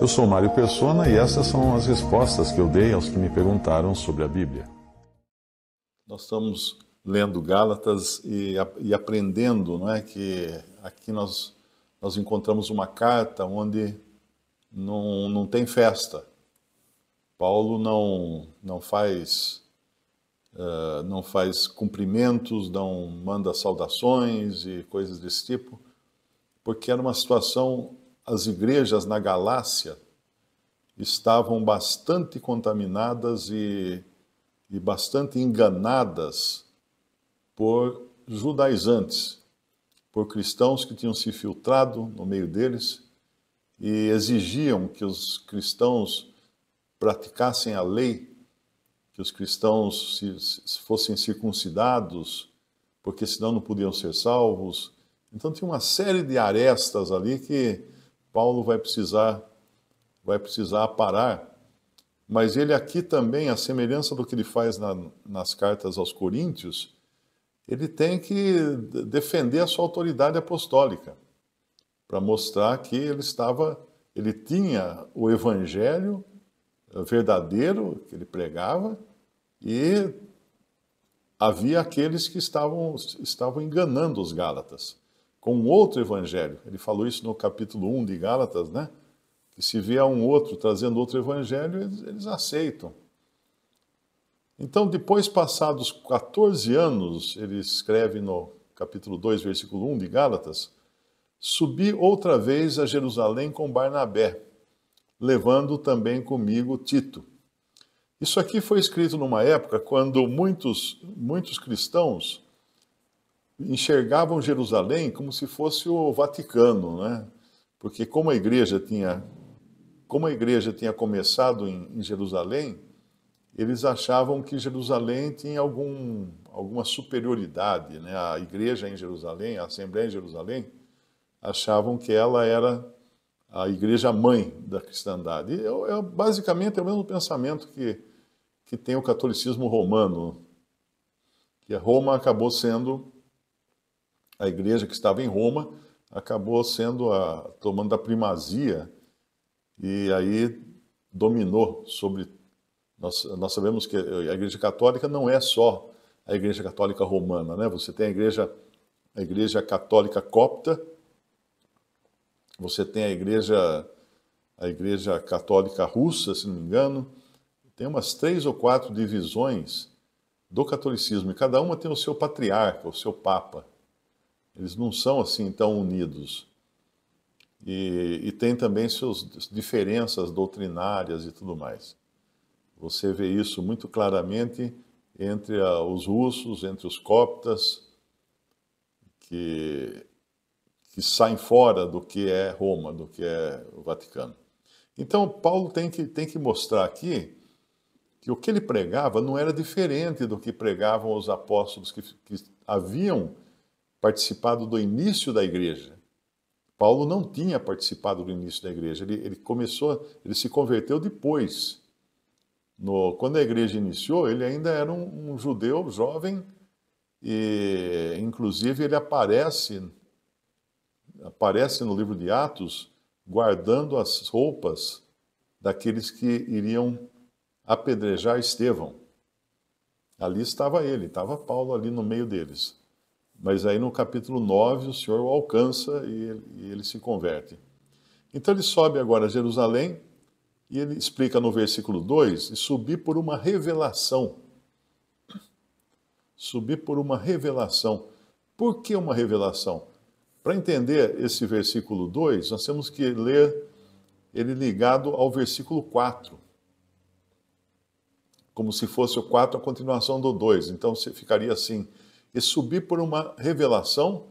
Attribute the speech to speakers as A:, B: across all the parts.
A: Eu sou Mário Persona e essas são as respostas que eu dei aos que me perguntaram sobre a Bíblia. Nós estamos lendo Gálatas e, e aprendendo, não é, que aqui nós nós encontramos uma carta onde não, não tem festa. Paulo não não faz uh, não faz cumprimentos, não manda saudações e coisas desse tipo, porque era uma situação as igrejas na Galácia estavam bastante contaminadas e, e bastante enganadas por judaizantes, por cristãos que tinham se filtrado no meio deles e exigiam que os cristãos praticassem a lei, que os cristãos se, se fossem circuncidados, porque senão não podiam ser salvos. Então tinha uma série de arestas ali que Paulo vai precisar vai precisar parar, mas ele aqui também, a semelhança do que ele faz na, nas cartas aos Coríntios, ele tem que defender a sua autoridade apostólica para mostrar que ele estava, ele tinha o evangelho eh, verdadeiro que ele pregava e havia aqueles que estavam estavam enganando os gálatas com outro evangelho. Ele falou isso no capítulo 1 de Gálatas, né? Que se vier um outro trazendo outro evangelho, eles, eles aceitam. Então, depois passados 14 anos, ele escreve no capítulo 2, versículo 1 de Gálatas, subi outra vez a Jerusalém com Barnabé, levando também comigo Tito. Isso aqui foi escrito numa época quando muitos, muitos cristãos enxergavam Jerusalém como se fosse o Vaticano, né? Porque como a igreja tinha como a igreja tinha começado em, em Jerusalém, eles achavam que Jerusalém tinha algum, alguma superioridade, né? A igreja em Jerusalém, a assembleia em Jerusalém, achavam que ela era a igreja mãe da cristandade. E é, é basicamente é o mesmo pensamento que que tem o catolicismo romano, que Roma acabou sendo a igreja que estava em Roma acabou sendo a, tomando a primazia e aí dominou sobre nós, nós sabemos que a igreja católica não é só a igreja católica romana, né? Você tem a igreja a igreja católica copta, você tem a igreja a igreja católica russa, se não me engano, tem umas três ou quatro divisões do catolicismo e cada uma tem o seu patriarca, o seu papa. Eles não são assim tão unidos. E, e tem também suas diferenças doutrinárias e tudo mais. Você vê isso muito claramente entre a, ah, os russos, entre os coptas, que, que saem fora do que é Roma, do que é o Vaticano. Então, Paulo tem que, tem que mostrar aqui que o que ele pregava não era diferente do que pregavam os apóstolos que, que haviam participado do início da igreja. Paulo não tinha participado do início da igreja, ele, ele começou, ele se converteu depois. No, quando a igreja iniciou, ele ainda era um, um judeu jovem, e inclusive ele aparece aparece no livro de Atos guardando as roupas daqueles que iriam apedrejar Estevão. Ali estava ele, estava Paulo ali no meio deles. Mas aí no capítulo 9 o Senhor o alcança e ele, e ele se converte. Então ele sobe agora a Jerusalém e ele explica no versículo 2: e subir por uma revelação. Subir por uma revelação. Por que uma revelação? Para entender esse versículo 2, nós temos que ler ele ligado ao versículo 4. Como se fosse o 4 a continuação do 2. Então ficaria assim: e subi por uma revelação,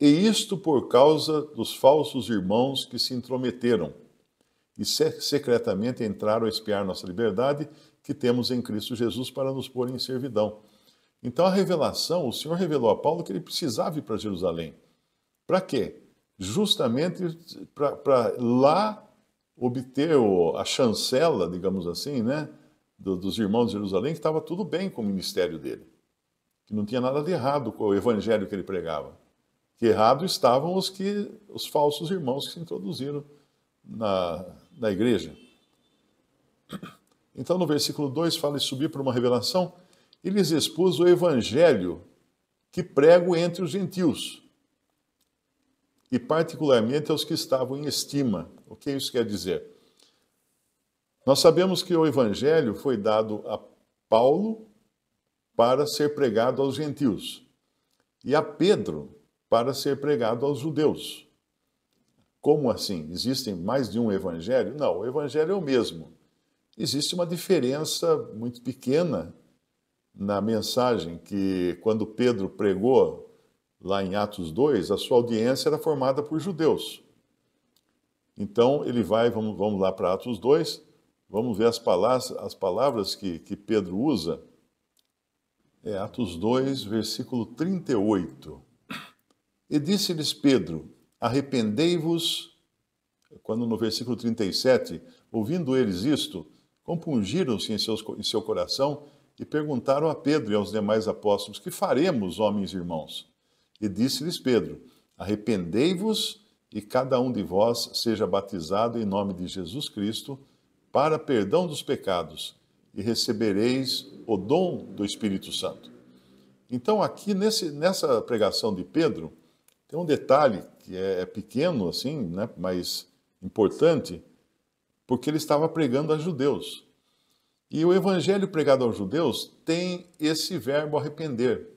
A: e isto por causa dos falsos irmãos que se intrometeram e secretamente entraram a espiar nossa liberdade que temos em Cristo Jesus para nos pôr em servidão. Então a revelação, o Senhor revelou a Paulo que ele precisava ir para Jerusalém. Para quê? Justamente para lá obter a chancela, digamos assim, né, dos irmãos de Jerusalém, que estava tudo bem com o ministério dele que não tinha nada de errado com o evangelho que ele pregava. Que errado estavam os que os falsos irmãos que se introduziram na, na igreja. Então, no versículo 2, fala de subir por uma revelação e lhes expus o evangelho que prego entre os gentios, e particularmente aos que estavam em estima. O que isso quer dizer? Nós sabemos que o evangelho foi dado a Paulo para ser pregado aos gentios, e a Pedro para ser pregado aos judeus. Como assim? Existem mais de um evangelho? Não, o evangelho é o mesmo. Existe uma diferença muito pequena na mensagem que, quando Pedro pregou lá em Atos 2, a sua audiência era formada por judeus. Então ele vai, vamos, vamos lá para Atos 2, vamos ver as palavras, as palavras que, que Pedro usa é, Atos 2, versículo 38. E disse-lhes Pedro: Arrependei-vos. Quando no versículo 37, ouvindo eles isto, compungiram-se em, em seu coração e perguntaram a Pedro e aos demais apóstolos: Que faremos, homens e irmãos? E disse-lhes Pedro: Arrependei-vos e cada um de vós seja batizado em nome de Jesus Cristo para perdão dos pecados e recebereis o dom do Espírito Santo. Então, aqui nesse, nessa pregação de Pedro, tem um detalhe que é, é pequeno, assim, né, mas importante, porque ele estava pregando a judeus. E o evangelho pregado aos judeus tem esse verbo arrepender.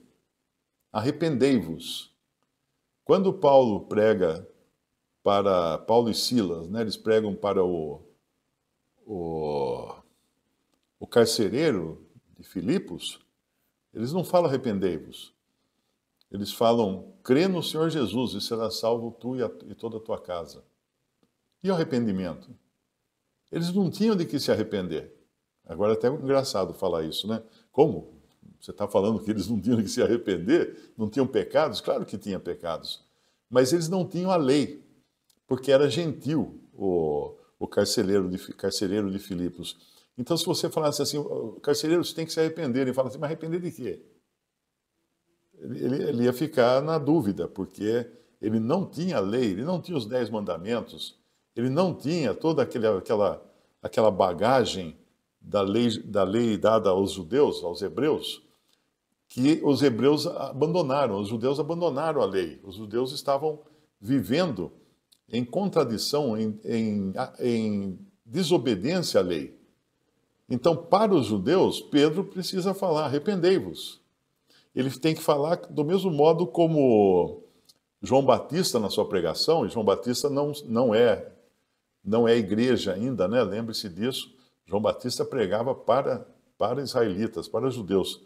A: Arrependei-vos. Quando Paulo prega para Paulo e Silas, né, eles pregam para o, o o carcereiro de Filipos, eles não falam arrependei-vos. Eles falam, crê no Senhor Jesus e será salvo tu e, a, e toda a tua casa. E o arrependimento? Eles não tinham de que se arrepender. Agora é até engraçado falar isso, né? Como? Você está falando que eles não tinham de que se arrepender? Não tinham pecados? Claro que tinha pecados. Mas eles não tinham a lei, porque era gentil o, o carcereiro, de, carcereiro de Filipos. Então, se você falasse assim, carcereiro tem que se arrepender, ele fala assim, mas arrepender de quê? Ele, ele, ia ficar na dúvida, porque ele não tinha a lei, ele não tinha os dez mandamentos, ele não tinha toda aquele, aquela, aquela bagagem da lei, da lei dada aos judeus, aos hebreus, que os hebreus abandonaram, os judeus abandonaram a lei, os judeus estavam vivendo em contradição, em, em, em desobediência à lei. Então, para os judeus, Pedro precisa falar: arrependei-vos. Ele tem que falar do mesmo modo como João Batista na sua pregação, e João Batista não, não é não é igreja ainda, né? Lembre-se disso. João Batista pregava para para israelitas, para judeus.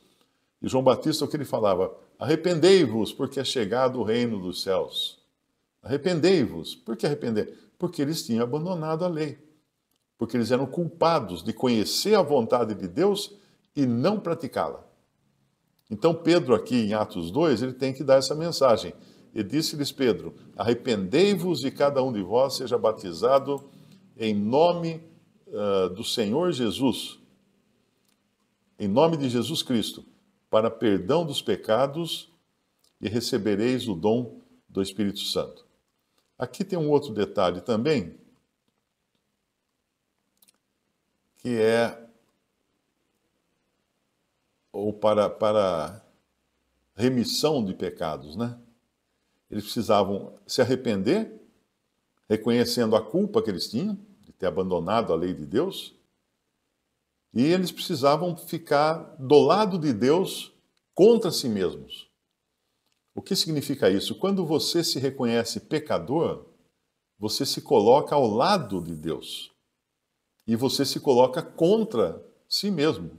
A: E João Batista o que ele falava? Arrependei-vos, porque é chegado o reino dos céus. Arrependei-vos. Por que arrepender? Porque eles tinham abandonado a lei porque eles eram culpados de conhecer a vontade de Deus e não praticá-la. Então, Pedro, aqui em Atos 2, ele tem que dar essa mensagem. E disse-lhes Pedro: Arrependei-vos e cada um de vós seja batizado em nome uh, do Senhor Jesus, em nome de Jesus Cristo, para perdão dos pecados e recebereis o dom do Espírito Santo. Aqui tem um outro detalhe também que é ou para, para remissão de pecados, né? Eles precisavam se arrepender, reconhecendo a culpa que eles tinham de ter abandonado a lei de Deus, e eles precisavam ficar do lado de Deus contra si mesmos. O que significa isso? Quando você se reconhece pecador, você se coloca ao lado de Deus e você se coloca contra si mesmo,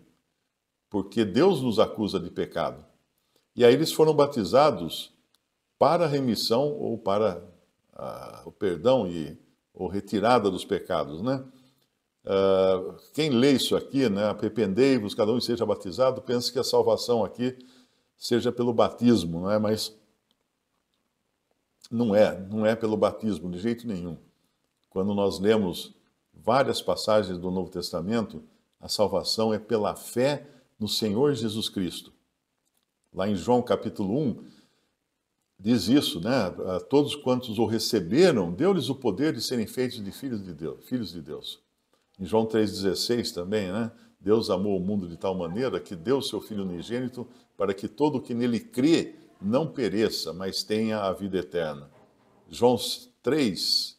A: porque Deus nos acusa de pecado. E aí eles foram batizados para a remissão ou para ah, o perdão e ou retirada dos pecados, né? Ah, quem lê isso aqui, né? Arrependei-vos, cada um seja batizado, pensa que a salvação aqui seja pelo batismo, não é? Mas não é, não é pelo batismo de jeito nenhum. Quando nós lemos várias passagens do Novo Testamento, a salvação é pela fé no Senhor Jesus Cristo. Lá em João capítulo 1, diz isso, né? A todos quantos o receberam, deu-lhes o poder de serem feitos de filhos de Deus, filhos de Deus. Em João 3:16 também, né? Deus amou o mundo de tal maneira que deu o seu filho unigênito para que todo o que nele crê não pereça, mas tenha a vida eterna. João 3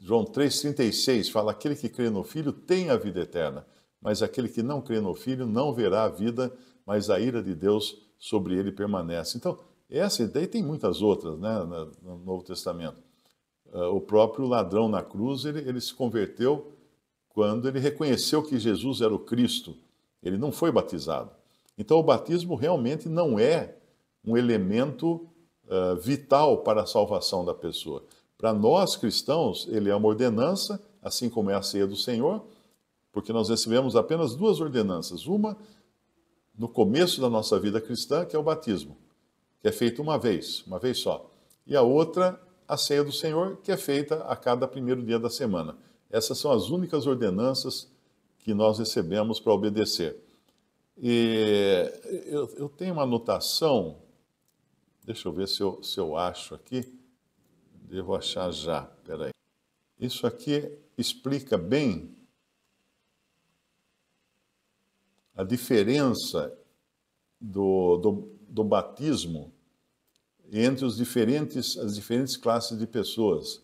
A: João 3,36 fala: Aquele que crê no Filho tem a vida eterna, mas aquele que não crê no Filho não verá a vida, mas a ira de Deus sobre ele permanece. Então, essa ideia tem muitas outras né, no Novo Testamento. Ah, o próprio ladrão na cruz, ele, ele se converteu quando ele reconheceu que Jesus era o Cristo. Ele não foi batizado. Então, o batismo realmente não é um elemento uh, vital para a salvação da pessoa. Para nós cristãos, ele é uma ordenança, assim como é a ceia do Senhor, porque nós recebemos apenas duas ordenanças. Uma no começo da nossa vida cristã, que é o batismo, que é feito uma vez, uma vez só. E a outra, a ceia do Senhor, que é feita a cada primeiro dia da semana. Essas são as únicas ordenanças que nós recebemos para obedecer. E eu, eu tenho uma anotação, deixa eu ver se eu, se eu acho aqui. Eu vou achar já, peraí. Isso aqui explica bem a diferença do, do, do batismo entre os diferentes, as diferentes classes de pessoas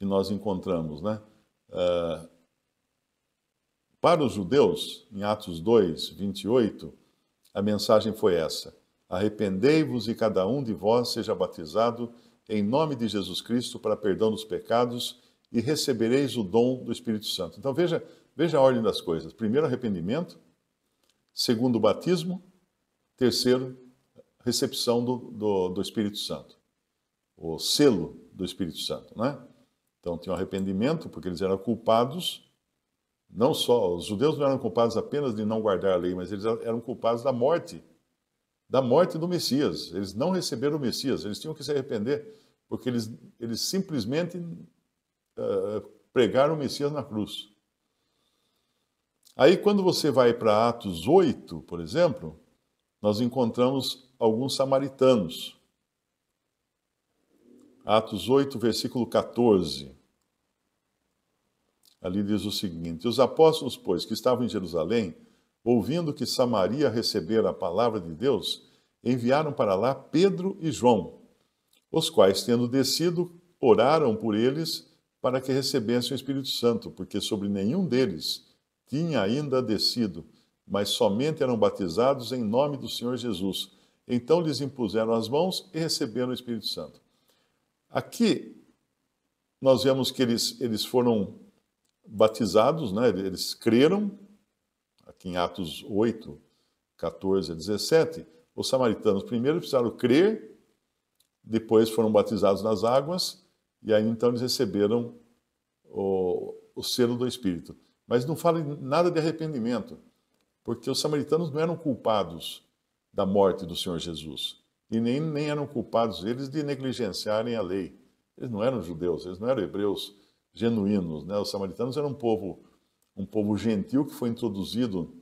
A: que nós encontramos. Né? Uh, para os judeus, em Atos 2, 28, a mensagem foi essa: Arrependei-vos e cada um de vós seja batizado em nome de Jesus Cristo para perdão dos pecados e recebereis o dom do Espírito Santo. Então veja, veja a ordem das coisas. Primeiro, arrependimento. Segundo, batismo. Terceiro, recepção do, do, do Espírito Santo. O selo do Espírito Santo, né? Então tinha o arrependimento, porque eles eram culpados. Não só, os judeus não eram culpados apenas de não guardar a lei, mas eles eram culpados da morte da morte do Messias. Eles não receberam o Messias, eles tinham que se arrepender, porque eles, eles simplesmente uh, pregaram o Messias na cruz. Aí, quando você vai para Atos 8, por exemplo, nós encontramos alguns samaritanos. Atos 8, versículo 14. Ali diz o seguinte: Os apóstolos, pois, que estavam em Jerusalém, ouvindo que Samaria recebera a palavra de Deus, enviaram para lá Pedro e João, os quais, tendo descido, oraram por eles para que recebessem o Espírito Santo, porque sobre nenhum deles tinha ainda descido, mas somente eram batizados em nome do Senhor Jesus. Então lhes impuseram as mãos e receberam o Espírito Santo. Aqui nós vemos que eles, eles foram batizados, né? eles creram que em Atos 8, 14 a 17, os samaritanos primeiro precisaram crer, depois foram batizados nas águas, e aí então eles receberam o, o selo do Espírito. Mas não fala nada de arrependimento, porque os samaritanos não eram culpados da morte do Senhor Jesus, e nem, nem eram culpados eles de negligenciarem a lei. Eles não eram judeus, eles não eram hebreus genuínos. Né? Os samaritanos eram um povo um povo gentil que foi introduzido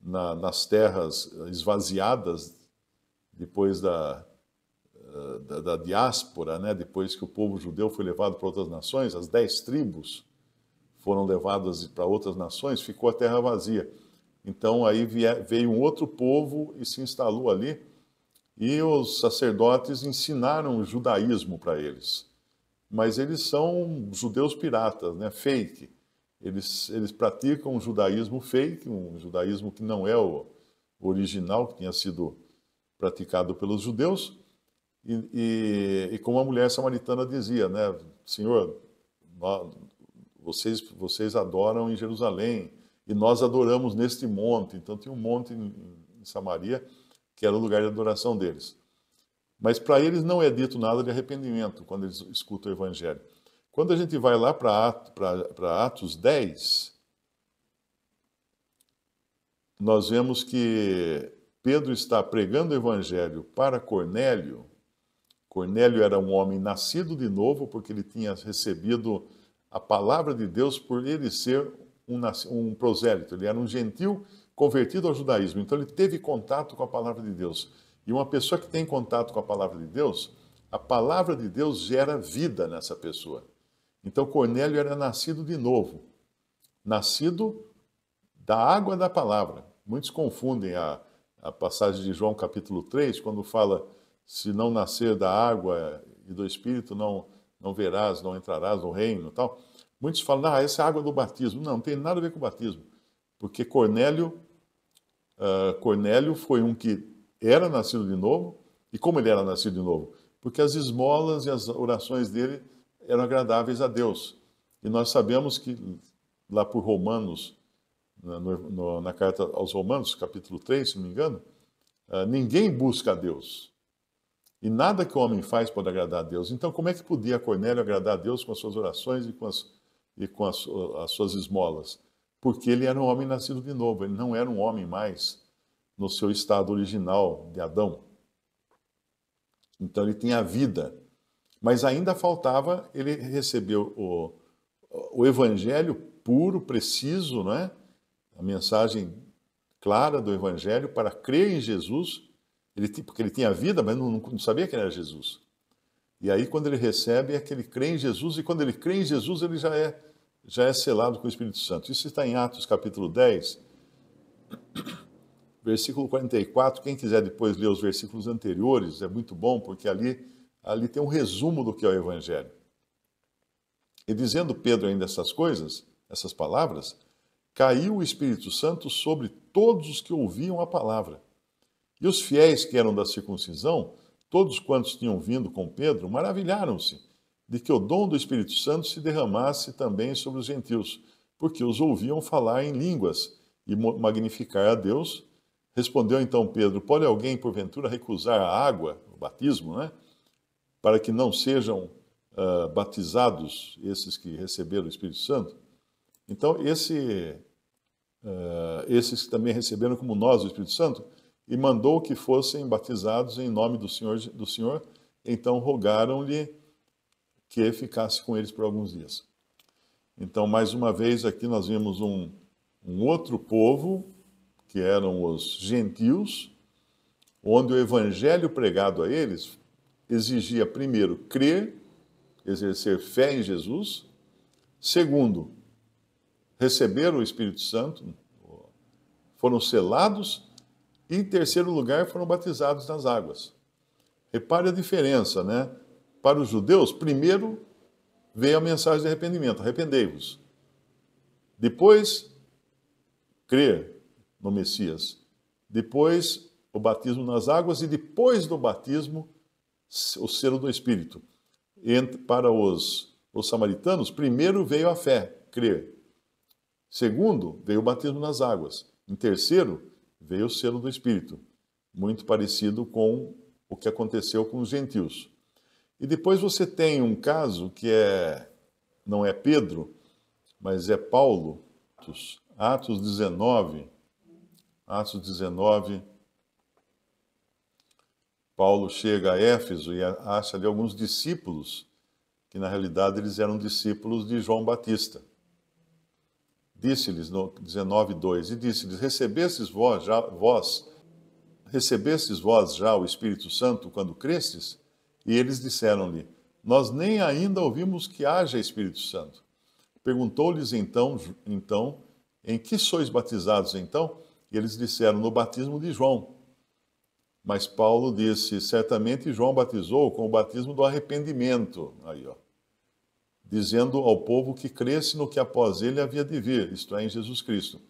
A: na, nas terras esvaziadas depois da, eh, da, da, diáspora, né? depois que o povo judeu foi levado para outras nações, as dez tribos foram levadas para outras nações, ficou a terra vazia. Então aí veio um outro povo e se instalou ali, e os sacerdotes ensinaram o judaísmo para eles. Mas eles são judeus piratas, né? fake. Eles, eles praticam um judaísmo fake, um judaísmo que não é o original que tinha sido praticado pelos judeus. E, e, e como a mulher samaritana dizia, né, Senhor, nós, vocês, vocês adoram em Jerusalém e nós adoramos neste monte. Então tinha um monte em, em Samaria que era o lugar de adoração deles. Mas para eles não é dito nada de arrependimento quando eles escutam o evangelho. Quando a gente vai lá para Atos 10, nós vemos que Pedro está pregando o evangelho para Cornélio. Cornélio era um homem nascido de novo, porque ele tinha recebido a palavra de Deus por ele ser um, um prosélito. Ele era um gentil convertido ao judaísmo, então ele teve contato com a palavra de Deus. E uma pessoa que tem contato com a palavra de Deus, a palavra de Deus gera vida nessa pessoa. Então Cornélio era nascido de novo, nascido da água da palavra. Muitos confundem a, a passagem de João capítulo 3, quando fala: se não nascer da água e do espírito, não, não verás, não entrarás no reino tal. Muitos falam: ah, essa é a água do batismo. Não, não tem nada a ver com o batismo, porque Cornélio, uh, Cornélio foi um que era nascido de novo, e como ele era nascido de novo? Porque as esmolas e as orações dele eram agradáveis a Deus. E nós sabemos que lá por Romanos, na, no, na carta aos Romanos, capítulo 3, se não me engano, ah, ninguém busca a Deus. E nada que o homem faz pode agradar a Deus. Então, como é que podia Cornélio agradar a Deus com as suas orações e com as, e com as, as suas esmolas? Porque ele era um homem nascido de novo, ele não era um homem mais no seu estado original de Adão. Então, ele tem a vida mas ainda faltava ele receber o, o evangelho puro, preciso, não é? A mensagem clara do evangelho para crer em Jesus, ele, porque ele tinha vida, mas não, não sabia quem era Jesus. E aí, quando ele recebe, é que ele crê em Jesus, e quando ele crê em Jesus, ele já é, já é selado com o Espírito Santo. Isso está em Atos capítulo 10, versículo 44. Quem quiser depois ler os versículos anteriores, é muito bom, porque ali ali tem um resumo do que é o Evangelho. E dizendo Pedro ainda essas coisas, essas palavras, caiu o Espírito Santo sobre todos os que ouviam a palavra. E os fiéis que eram da circuncisão, todos quantos tinham vindo com Pedro, maravilharam-se de que o dom do Espírito Santo se derramasse também sobre os gentios, porque os ouviam falar em línguas e magnificar a Deus. Respondeu então Pedro: Pode alguém porventura recusar a água, o batismo, né? para que não sejam uh, batizados esses que receberam o Espírito Santo. Então, esse, uh, esses que também receberam como nós o Espírito Santo, e mandou que fossem batizados em nome do Senhor, do Senhor então rogaram-lhe que ficasse com eles por alguns dias. Então, mais uma vez, aqui nós vimos um, um outro povo, que eram os gentios, onde o evangelho pregado a eles exigia, primeiro, crer, exercer fé em Jesus. Segundo, receber o Espírito Santo, foram selados. E, em terceiro lugar, foram batizados nas águas. Repare a diferença, né? Para os judeus, primeiro veio a mensagem de arrependimento: arrependei-vos. Depois, crer no Messias. Depois, o batismo nas águas. E depois do batismo, o selo do Espírito. Entre, para os, os samaritanos, primeiro veio a fé, crer. Segundo, veio o batismo nas águas. Em terceiro, veio o selo do Espírito, muito parecido com o que aconteceu com os gentios. E depois você tem um caso que é não é Pedro, mas é Paulo, Atos, Atos 19, Atos 19, Paulo chega a Éfeso e acha ali alguns discípulos, que na realidade eles eram discípulos de João Batista. Disse-lhes, 19,2, e disse-lhes, recebestes vós, já, vós, recebestes vós já o Espírito Santo quando crestes? E eles disseram-lhe, nós nem ainda ouvimos que haja Espírito Santo. Perguntou-lhes então, então, em que sois batizados então? E eles disseram, no batismo de João. Mas Paulo disse: certamente João batizou com o batismo do arrependimento. Aí, ó. Dizendo ao povo que cresce no que após ele havia de vir, isto é, em Jesus Cristo.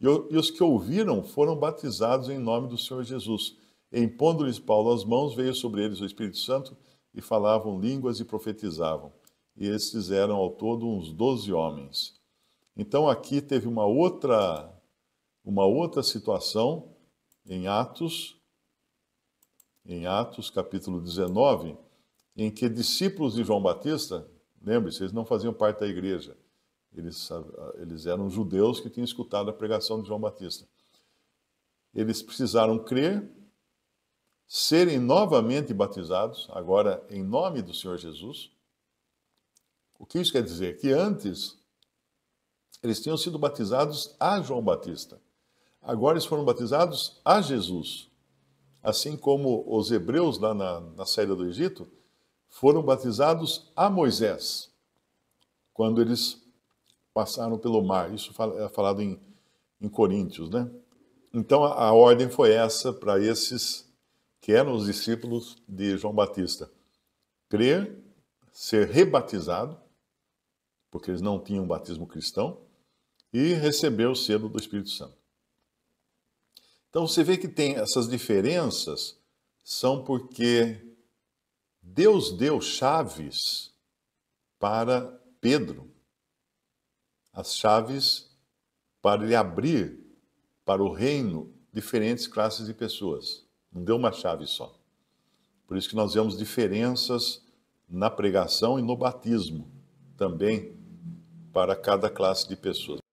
A: E, e os que ouviram foram batizados em nome do Senhor Jesus. Impondo-lhes Paulo as mãos, veio sobre eles o Espírito Santo e falavam línguas e profetizavam. E estes eram ao todo uns doze homens. Então aqui teve uma outra, uma outra situação em Atos em Atos capítulo 19, em que discípulos de João Batista, lembre-se, eles não faziam parte da igreja, eles, eles eram judeus que tinham escutado a pregação de João Batista. Eles precisaram crer, serem novamente batizados, agora em nome do Senhor Jesus. O que isso quer dizer? Que antes eles tinham sido batizados a João Batista. Agora eles foram batizados a Jesus assim como os hebreus lá na, na saída do Egito, foram batizados a Moisés, quando eles passaram pelo mar. Isso é falado em, em Coríntios, né? Então a, a ordem foi essa para esses que eram os discípulos de João Batista: crer, ser rebatizado, porque eles não tinham batismo cristão, e receber o selo do Espírito Santo. Então você vê que tem essas diferenças são porque Deus deu chaves para Pedro, as chaves para ele abrir para o reino diferentes classes de pessoas. Não deu uma chave só. Por isso que nós vemos diferenças na pregação e no batismo também para cada classe de pessoas.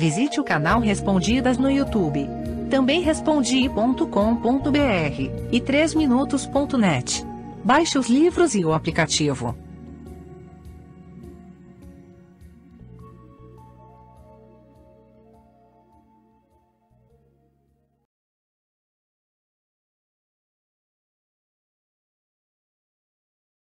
A: Visite o canal Respondidas no YouTube. Também respondi.com.br e 3minutos.net. Baixe os livros e o aplicativo.